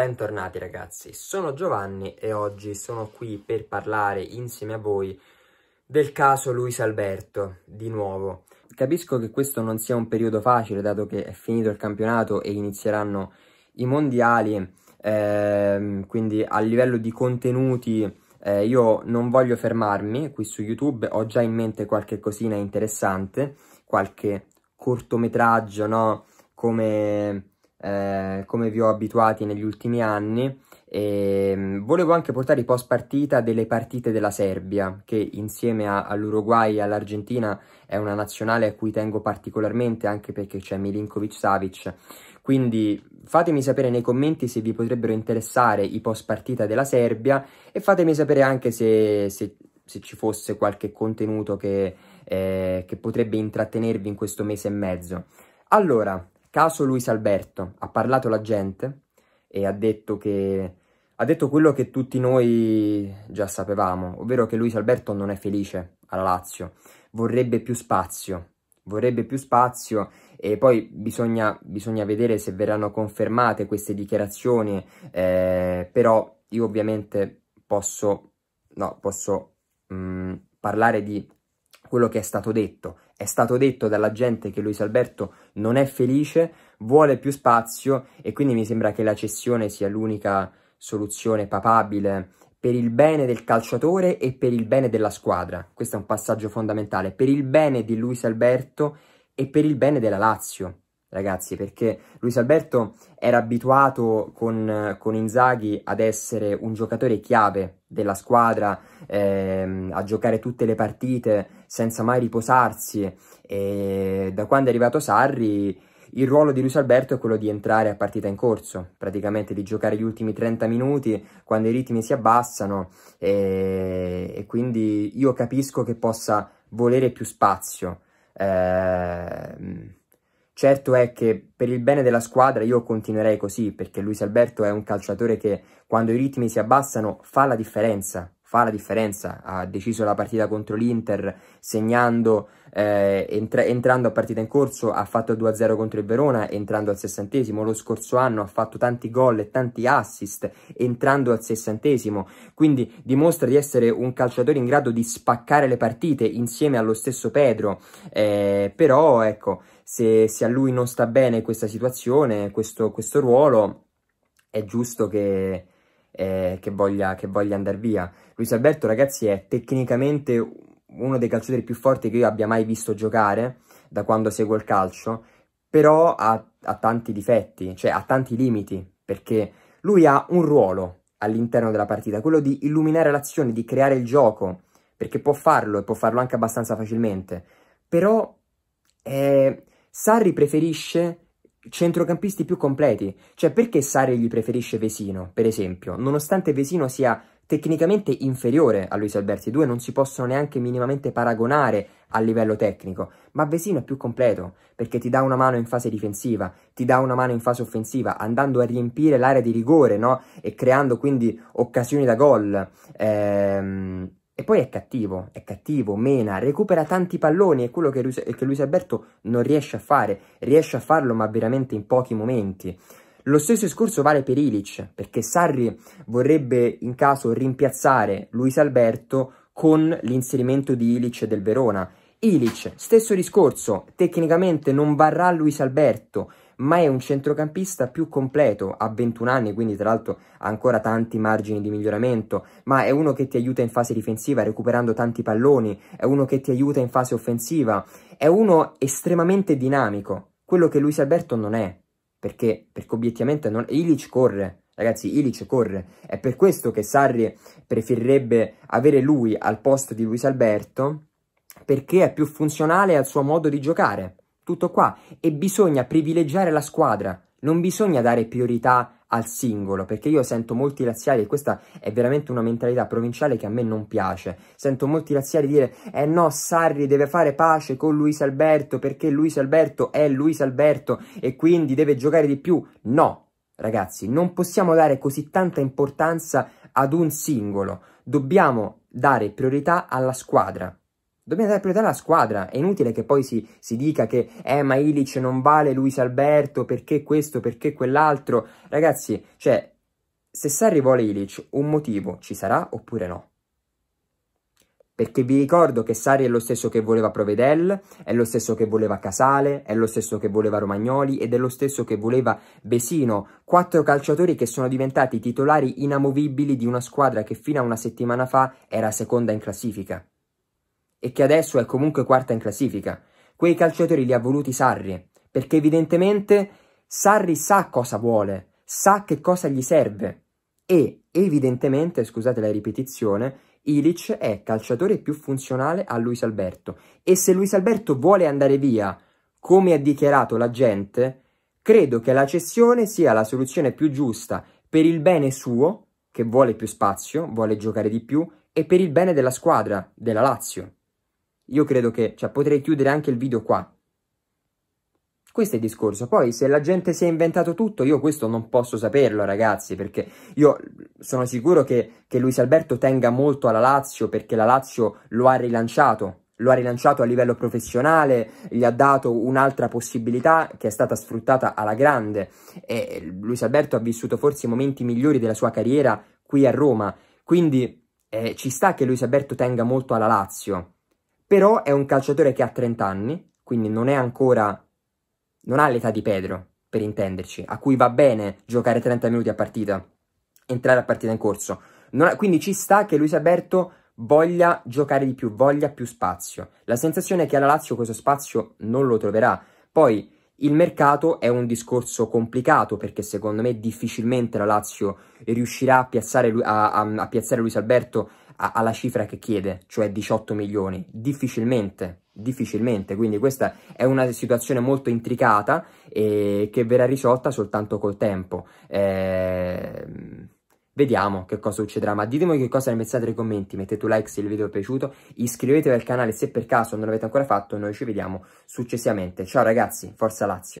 Bentornati ragazzi, sono Giovanni e oggi sono qui per parlare insieme a voi del caso Luis Alberto, di nuovo. Capisco che questo non sia un periodo facile dato che è finito il campionato e inizieranno i mondiali, ehm, quindi a livello di contenuti eh, io non voglio fermarmi qui su YouTube, ho già in mente qualche cosina interessante, qualche cortometraggio, no? Come eh, come vi ho abituati negli ultimi anni. E ehm, volevo anche portare i post partita delle partite della Serbia, che insieme all'Uruguay e all'Argentina è una nazionale a cui tengo particolarmente anche perché c'è Milinkovic Savic. Quindi fatemi sapere nei commenti se vi potrebbero interessare i post partita della Serbia e fatemi sapere anche se, se, se ci fosse qualche contenuto che, eh, che potrebbe intrattenervi in questo mese e mezzo. Allora, Caso Luis Alberto, ha parlato la gente e ha detto, che, ha detto quello che tutti noi già sapevamo, ovvero che Luis Alberto non è felice alla Lazio, vorrebbe più spazio, vorrebbe più spazio e poi bisogna, bisogna vedere se verranno confermate queste dichiarazioni, eh, però io ovviamente posso, no, posso mh, mm, parlare di quello che è stato detto. È stato detto dalla gente che Luis Alberto non è felice, vuole più spazio e quindi mi sembra che la cessione sia l'unica soluzione papabile per il bene del calciatore e per il bene della squadra. Questo è un passaggio fondamentale, per il bene di Luis Alberto e per il bene della Lazio ragazzi, perché Luis Alberto era abituato con, con Inzaghi ad essere un giocatore chiave della squadra, ehm, a giocare tutte le partite senza mai riposarsi e da quando è arrivato Sarri il ruolo di Luis Alberto è quello di entrare a partita in corso, praticamente di giocare gli ultimi 30 minuti quando i ritmi si abbassano e, e quindi io capisco che possa volere più spazio. Eh, Certo è che per il bene della squadra io continuerei così, perché Luis Alberto è un calciatore che quando i ritmi si abbassano fa la differenza, fa la differenza, ha deciso la partita contro l'Inter segnando, eh, entra entrando a partita in corso, ha fatto 2-0 contro il Verona, entrando al sessantesimo, lo scorso anno ha fatto tanti gol e tanti assist, entrando al sessantesimo, quindi dimostra di essere un calciatore in grado di spaccare le partite insieme allo stesso Pedro, eh, però ecco se, se a lui non sta bene questa situazione, questo, questo ruolo, è giusto che, eh, che, voglia, che voglia andare via. Luis Alberto, ragazzi, è tecnicamente uno dei calciatori più forti che io abbia mai visto giocare da quando seguo il calcio, però ha, ha tanti difetti, cioè ha tanti limiti, perché lui ha un ruolo all'interno della partita, quello di illuminare l'azione, di creare il gioco, perché può farlo e può farlo anche abbastanza facilmente, però è, Sarri preferisce centrocampisti più completi. Cioè, perché Sarri gli preferisce Vesino, per esempio? Nonostante Vesino sia tecnicamente inferiore a Luis Alberti, i due non si possono neanche minimamente paragonare a livello tecnico, ma Vesino è più completo, perché ti dà una mano in fase difensiva, ti dà una mano in fase offensiva, andando a riempire l'area di rigore, no? E creando quindi occasioni da gol. Ehm e poi è cattivo, è cattivo, mena, recupera tanti palloni, è quello che, Luis, che Luis Alberto non riesce a fare, riesce a farlo ma veramente in pochi momenti. Lo stesso discorso vale per Ilic, perché Sarri vorrebbe in caso rimpiazzare Luis Alberto con l'inserimento di Ilic del Verona. Ilic, stesso discorso, tecnicamente non varrà Luis Alberto, ma è un centrocampista più completo, ha 21 anni, quindi tra l'altro ha ancora tanti margini di miglioramento, ma è uno che ti aiuta in fase difensiva recuperando tanti palloni, è uno che ti aiuta in fase offensiva, è uno estremamente dinamico, quello che Luis Alberto non è, perché, perché obiettivamente non... Ilic corre, ragazzi, Ilic corre, è per questo che Sarri preferirebbe avere lui al posto di Luis Alberto, perché è più funzionale al suo modo di giocare, tutto qua. E bisogna privilegiare la squadra, non bisogna dare priorità al singolo, perché io sento molti razziali, e questa è veramente una mentalità provinciale che a me non piace, sento molti razziali dire, eh no, Sarri deve fare pace con Luis Alberto, perché Luis Alberto è Luis Alberto e quindi deve giocare di più. No, ragazzi, non possiamo dare così tanta importanza ad un singolo, dobbiamo dare priorità alla squadra. Dobbiamo interpretare la squadra. È inutile che poi si, si dica che eh, ma Ilic non vale Luis Alberto perché questo, perché quell'altro. Ragazzi, cioè, se Sarri vuole Ilic, un motivo ci sarà oppure no? Perché vi ricordo che Sarri è lo stesso che voleva Provedel, è lo stesso che voleva Casale, è lo stesso che voleva Romagnoli ed è lo stesso che voleva Besino, quattro calciatori che sono diventati titolari inamovibili di una squadra che fino a una settimana fa era seconda in classifica e che adesso è comunque quarta in classifica. Quei calciatori li ha voluti Sarri, perché evidentemente Sarri sa cosa vuole, sa che cosa gli serve e evidentemente, scusate la ripetizione, Ilic è calciatore più funzionale a Luis Alberto e se Luis Alberto vuole andare via, come ha dichiarato la gente, credo che la cessione sia la soluzione più giusta per il bene suo, che vuole più spazio, vuole giocare di più, e per il bene della squadra, della Lazio. Io credo che, cioè, potrei chiudere anche il video qua. Questo è il discorso. Poi, se la gente si è inventato tutto, io questo non posso saperlo, ragazzi, perché io sono sicuro che, che Luis Alberto tenga molto alla Lazio, perché la Lazio lo ha rilanciato, lo ha rilanciato a livello professionale, gli ha dato un'altra possibilità che è stata sfruttata alla grande e Luis Alberto ha vissuto forse i momenti migliori della sua carriera qui a Roma, quindi eh, ci sta che Luis Alberto tenga molto alla Lazio però è un calciatore che ha 30 anni, quindi non è ancora... non ha l'età di Pedro, per intenderci, a cui va bene giocare 30 minuti a partita, entrare a partita in corso. Ha, quindi ci sta che Luis Alberto voglia giocare di più, voglia più spazio. La sensazione è che alla Lazio questo spazio non lo troverà. Poi il mercato è un discorso complicato perché secondo me difficilmente la Lazio riuscirà a piazzare, a, a, a piazzare Luis Alberto alla cifra che chiede, cioè 18 milioni. Difficilmente, difficilmente. Quindi questa è una situazione molto intricata e che verrà risolta soltanto col tempo. Ehm... Vediamo che cosa succederà, ma ditemi che cosa ne pensate nei commenti, mettete un like se il video vi è piaciuto, iscrivetevi al canale se per caso non l'avete ancora fatto, noi ci vediamo successivamente. Ciao ragazzi, forza Lazio!